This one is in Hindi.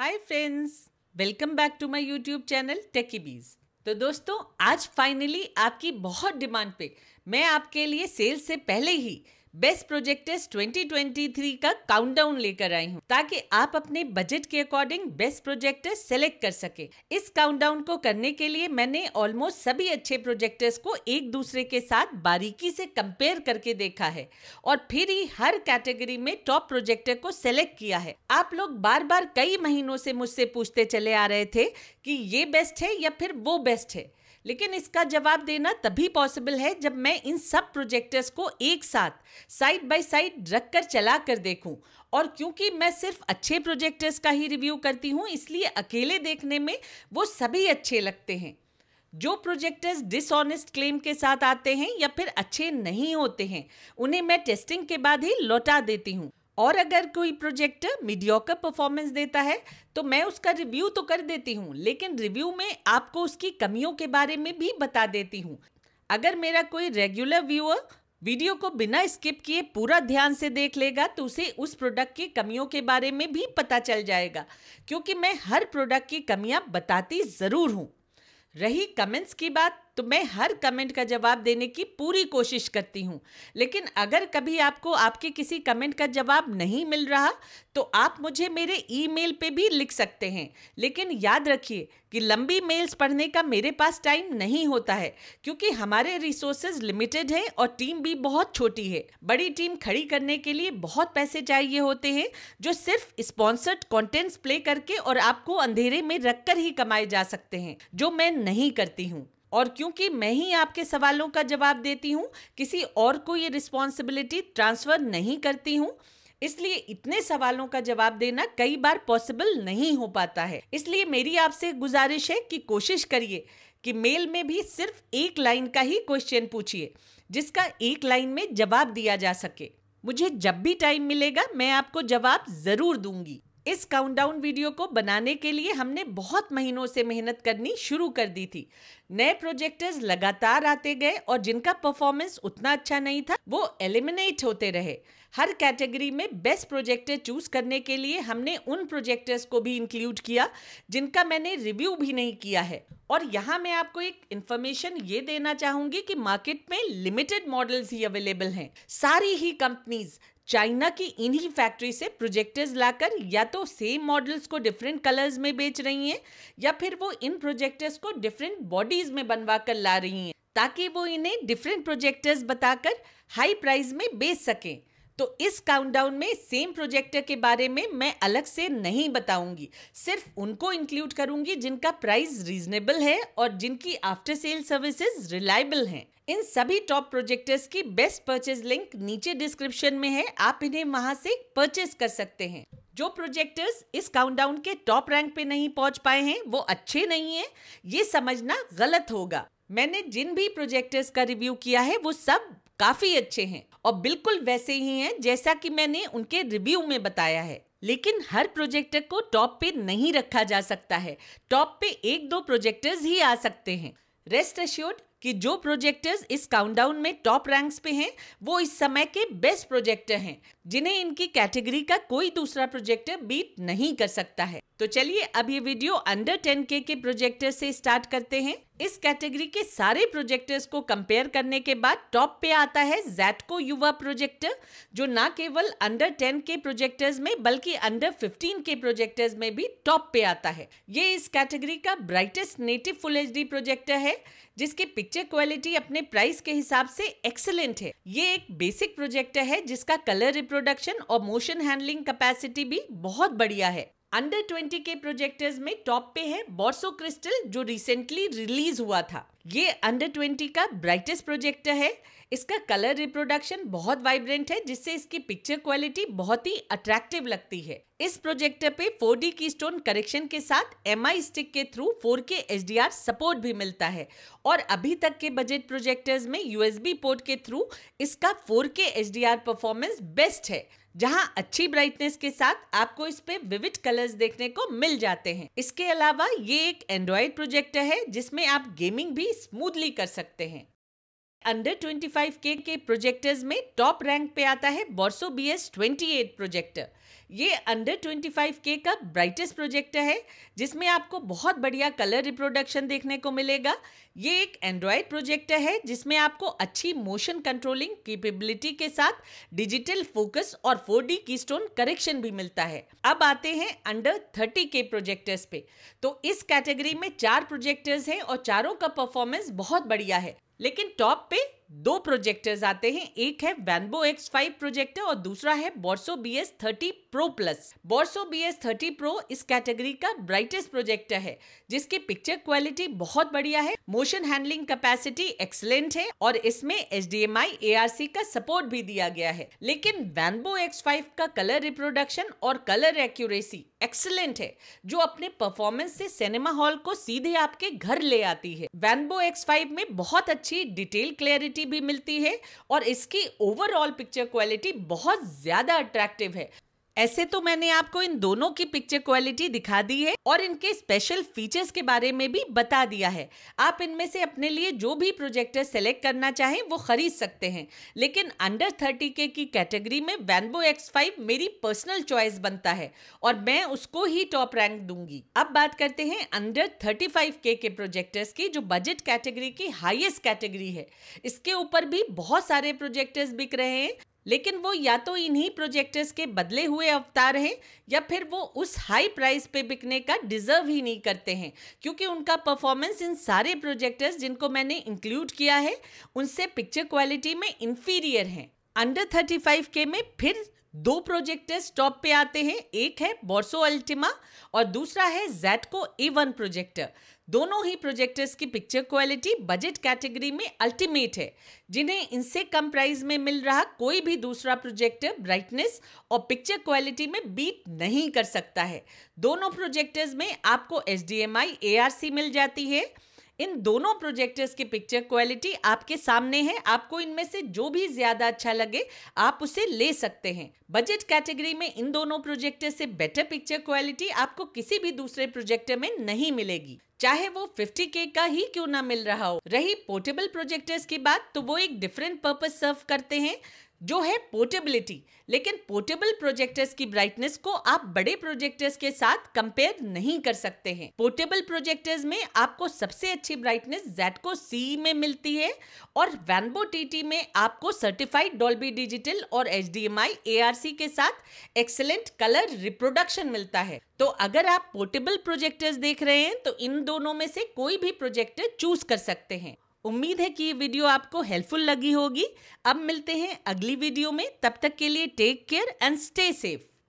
hi friends welcome back to my YouTube channel techy bees तो दोस्तों आज फाइनली आपकी बहुत डिमांड पे मैं आपके लिए सेल से पहले ही बेस्ट प्रोजेक्टर्स 2023 का काउंटडाउन लेकर आई हूँ ताकि आप अपने बजट के अकॉर्डिंग बेस्ट प्रोजेक्टर्स सेलेक्ट कर सके इस काउंटडाउन को करने के लिए मैंने ऑलमोस्ट सभी अच्छे प्रोजेक्टर्स को एक दूसरे के साथ बारीकी से कंपेयर करके देखा है और फिर ही हर कैटेगरी में टॉप प्रोजेक्टर को सेलेक्ट किया है आप लोग बार बार कई महीनों से मुझसे पूछते चले आ रहे थे कि ये बेस्ट है या फिर वो बेस्ट है लेकिन इसका जवाब देना तभी पॉसिबल है जब मैं इन सब प्रोजेक्टर्स को एक साथ साइड बाय साइड रख कर चला कर देखूं और क्योंकि मैं सिर्फ अच्छे प्रोजेक्टर्स का ही रिव्यू करती हूं इसलिए अकेले देखने में वो सभी अच्छे लगते हैं जो प्रोजेक्टर्स डिसऑनेस्ट क्लेम के साथ आते हैं या फिर अच्छे नहीं होते हैं उन्हें मैं टेस्टिंग के बाद ही लौटा देती हूँ और अगर कोई प्रोजेक्ट मीडियोकर परफॉर्मेंस देता है तो मैं उसका रिव्यू तो कर देती हूँ लेकिन रिव्यू में आपको उसकी कमियों के बारे में भी बता देती हूँ अगर मेरा कोई रेगुलर व्यूअर वीडियो को बिना स्किप किए पूरा ध्यान से देख लेगा तो उसे उस प्रोडक्ट की कमियों के बारे में भी पता चल जाएगा क्योंकि मैं हर प्रोडक्ट की कमियां बताती ज़रूर हूँ रही कमेंट्स की बात तो मैं हर कमेंट का जवाब देने की पूरी कोशिश करती हूँ लेकिन अगर कभी आपको आपके किसी कमेंट का जवाब नहीं मिल रहा तो आप मुझे मेरे ईमेल पे भी लिख सकते हैं लेकिन याद रखिए कि लंबी मेल्स पढ़ने का मेरे पास टाइम नहीं होता है क्योंकि हमारे रिसोर्सेज लिमिटेड हैं और टीम भी बहुत छोटी है बड़ी टीम खड़ी करने के लिए बहुत पैसे चाहिए होते हैं जो सिर्फ स्पॉन्सर्ड कॉन्टेंट्स प्ले करके और आपको अंधेरे में रखकर ही कमाए जा सकते हैं जो मैं नहीं करती हूँ और क्योंकि मैं ही आपके सवालों का जवाब देती हूँ किसी और को ये रिस्पॉन्सिबिलिटी ट्रांसफ़र नहीं करती हूँ इसलिए इतने सवालों का जवाब देना कई बार पॉसिबल नहीं हो पाता है इसलिए मेरी आपसे गुजारिश है कि कोशिश करिए कि मेल में भी सिर्फ एक लाइन का ही क्वेश्चन पूछिए जिसका एक लाइन में जवाब दिया जा सके मुझे जब भी टाइम मिलेगा मैं आपको जवाब ज़रूर दूंगी इस काउंटडाउन वीडियो को बनाने के लिए हमने बहुत महीनों से मेहनत करनी शुरू कर दी थी नए प्रोजेक्टर्स लगातार आते गए और जिनका परफॉर्मेंस उतना अच्छा नहीं था वो एलिमिनेट होते रहे हर कैटेगरी में बेस्ट प्रोजेक्टर चूज करने के लिए हमने उन प्रोजेक्टर्स को भी इंक्लूड किया जिनका मैंने रिव्यू भी नहीं किया है और यहाँ मैं आपको एक इंफॉर्मेशन ये देना चाहूंगी कि मार्केट में लिमिटेड मॉडल्स ही अवेलेबल हैं सारी ही कंपनीज चाइना की इन्हीं फैक्ट्री से प्रोजेक्टर्स लाकर या तो सेम मॉडल्स को डिफरेंट कलर्स में बेच रही हैं या फिर वो इन प्रोजेक्टर्स को डिफरेंट बॉडीज में बनवा कर ला रही हैं ताकि वो इन्हें डिफरेंट प्रोजेक्टर्स बताकर हाई प्राइस में बेच सकें तो इस काउंटडाउन में सेम प्रोजेक्टर के बारे में मैं अलग से नहीं बताऊंगी सिर्फ उनको इंक्लूड करूंगी जिनका प्राइस रीजनेबल है और जिनकी आफ्टर सेल सर्विसेज रिलायबल हैं इन सभी टॉप प्रोजेक्टर्स की बेस्ट परचेज लिंक नीचे डिस्क्रिप्शन में है आप इन्हें वहां से परचेज कर सकते हैं जो प्रोजेक्टर्स इस काउंटडाउन के टॉप रैंक पे नहीं पहुंच पाए हैं वो अच्छे नहीं है ये समझना गलत होगा मैंने जिन भी प्रोजेक्टर्स का रिव्यू किया है वो सब काफी अच्छे हैं और बिल्कुल वैसे ही हैं जैसा कि मैंने उनके रिव्यू में बताया है लेकिन हर प्रोजेक्टर को टॉप पे नहीं रखा जा सकता है टॉप पे एक दो प्रोजेक्टर्स ही आ सकते हैं रेस्ट एश्योर्ड कि जो प्रोजेक्टर्स इस काउंटडाउन में टॉप रैंक्स पे हैं वो इस समय के बेस्ट प्रोजेक्टर हैं जिन्हें इनकी कैटेगरी का कोई दूसरा प्रोजेक्टर बीट नहीं कर सकता है तो चलिए अब ये वीडियो अंडर टेन के प्रोजेक्टर से स्टार्ट करते हैं इस कैटेगरी के सारे प्रोजेक्टर्स को कंपेयर करने के बाद टॉप पे आता है जैटको युवा प्रोजेक्टर जो ना केवल अंडर टेन के प्रोजेक्टर्स में बल्कि अंडर फिफ्टीन के प्रोजेक्टर्स में भी टॉप पे आता है ये इस कैटेगरी का brightest native full H projector है जिसकी पिक्चर क्वालिटी अपने प्राइस के हिसाब से एक्सलेंट है ये एक बेसिक प्रोजेक्टर है जिसका कलर रिप्रोडक्शन और मोशन हैंडलिंग कैपेसिटी भी बहुत बढ़िया है अंडर ट्वेंटी के प्रोजेक्टर्स में टॉप पे है बॉर्सो क्रिस्टल जो रिसेंटली रिलीज हुआ था ये अंडर ट्वेंटी का ब्राइटेस्ट प्रोजेक्टर है इसका कलर रिप्रोडक्शन बहुत वाइब्रेंट है जिससे इसकी पिक्चर क्वालिटी बहुत ही अट्रैक्टिव लगती है इस प्रोजेक्टर पे 4D डी की स्टोन करेक्शन के साथ एम स्टिक के थ्रू 4K के सपोर्ट भी मिलता है और अभी तक के बजट प्रोजेक्टर्स में यूएसबी पोर्ट के थ्रू इसका 4K HDR परफॉर्मेंस बेस्ट है जहां अच्छी ब्राइटनेस के साथ आपको इस पे विविड कलर्स देखने को मिल जाते हैं इसके अलावा ये एक एंड्रॉयड प्रोजेक्टर है जिसमें आप गेमिंग भी स्मूथली कर सकते हैं अंडर 25 के के प्रोजेक्टर्स में टॉप रैंक पे आता है बोर्सो बी एस ट्वेंटी प्रोजेक्टर ये अंडर 25 के का ब्राइटेस्ट प्रोजेक्टर है जिसमें आपको बहुत बढ़िया कलर रिप्रोडक्शन देखने को मिलेगा ये एक एंड्रॉयड प्रोजेक्टर है जिसमें आपको अच्छी मोशन कंट्रोलिंग कैपेबिलिटी के साथ डिजिटल फोकस और 4D स्टोन करेक्शन भी मिलता है अब आते हैं अंडर 30 के प्रोजेक्टर्स पे तो इस कैटेगरी में चार प्रोजेक्टर्स हैं और चारों का परफॉर्मेंस बहुत बढ़िया है लेकिन टॉप पे दो प्रोजेक्टर्स आते हैं एक है वैनबो एक्स फाइव प्रोजेक्टर और दूसरा है बोर्सो B S thirty pro plus बोर्सो बी एस थर्टी प्रो इस कैटेगरी का ब्राइटेस्ट प्रोजेक्टर है जिसकी पिक्चर क्वालिटी बहुत बढ़िया है मोशन हैंडलिंग कैपेसिटी एक्सलेंट है और इसमें H D M I A R C का सपोर्ट भी दिया गया है लेकिन वैनबो एक्स फाइव का कलर रिप्रोडक्शन और कलर एक्यूरेसी एक्सलेंट है जो अपने परफॉर्मेंस से सिनेमा हॉल को सीधे आपके घर ले आती है वैनबो एक्स फाइव में बहुत अच्छी डिटेल क्लियरिटी भी मिलती है और इसकी ओवरऑल पिक्चर क्वालिटी बहुत ज़्यादा अट्रैक्टिव है ऐसे तो मैंने आपको इन दोनों की पिक्चर क्वालिटी दिखा दी है और इनके स्पेशल फीचर्स के बारे में भी बता दिया है आप इनमें से अपने लिए जो भी प्रोजेक्टर सेलेक्ट करना चाहें वो खरीद सकते हैं लेकिन अंडर थर्टी के की कैटेगरी में वैनबो एक्स फाइव मेरी पर्सनल चॉइस बनता है और मैं उसको ही टॉप रैंक दूंगी अब बात करते हैं अंडर थर्टी फाइव के के प्रोजेक्टर्स की जो बजट कैटेगरी की हाइएस्ट कैटेगरी है इसके ऊपर भी बहुत सारे प्रोजेक्टर्स बिक रहे हैं लेकिन वो या तो इन्हीं प्रोजेक्टर्स के बदले हुए अवतार हैं या फिर वो उस हाई प्राइस पे बिकने का डिजर्व ही नहीं करते हैं क्योंकि उनका परफॉर्मेंस इन सारे प्रोजेक्टर्स जिनको मैंने इंक्लूड किया है उनसे पिक्चर क्वालिटी में इंफीरियर हैं अंडर थर्टी फाइव के में फिर दो प्रोजेक्टर्स टॉप पे आते हैं एक है बोर्सो अल्टिमा और दूसरा है जैटको ए वन प्रोजेक्टर दोनों ही प्रोजेक्टर्स की पिक्चर क्वालिटी बजट कैटेगरी में अल्टीमेट है जिन्हें इनसे कम प्राइस में मिल रहा कोई भी दूसरा प्रोजेक्टर ब्राइटनेस और पिक्चर क्वालिटी में बीट नहीं कर सकता है दोनों प्रोजेक्टर्स में आपको H D M I A R C मिल जाती है इन दोनों प्रोजेक्टर्स की पिक्चर क्वालिटी आपके सामने है आपको इनमें से जो भी ज्यादा अच्छा लगे आप उसे ले सकते हैं बजट कैटेगरी में इन दोनों प्रोजेक्टर से बेटर पिक्चर क्वालिटी आपको किसी भी दूसरे प्रोजेक्टर में नहीं मिलेगी चाहे वो 50k का ही क्यों ना मिल रहा हो रही पोर्टेबल प्रोजेक्टर्स की बात तो वो एक डिफरेंट पर्पस सर्व करते हैं जो है पोर्टेबिलिटी लेकिन पोर्टेबल प्रोजेक्टर्स की ब्राइटनेस को आप बड़े प्रोजेक्टर्स के साथ कंपेयर नहीं कर सकते हैं पोर्टेबल प्रोजेक्टर्स में आपको सबसे अच्छी ब्राइटनेस जैटको सी में मिलती है और वैनबो टीटी में आपको सर्टिफाइड डॉल्बी डिजिटल और एच डी एम के साथ एक्सलेंट कलर रिप्रोडक्शन मिलता है तो अगर आप पोर्टेबल प्रोजेक्टर्स देख रहे हैं तो इन दोनों में से कोई भी प्रोजेक्टर चूज कर सकते हैं उम्मीद है कि ये वीडियो आपको हेल्पफुल लगी होगी अब मिलते हैं अगली वीडियो में तब तक के लिए take care and stay safe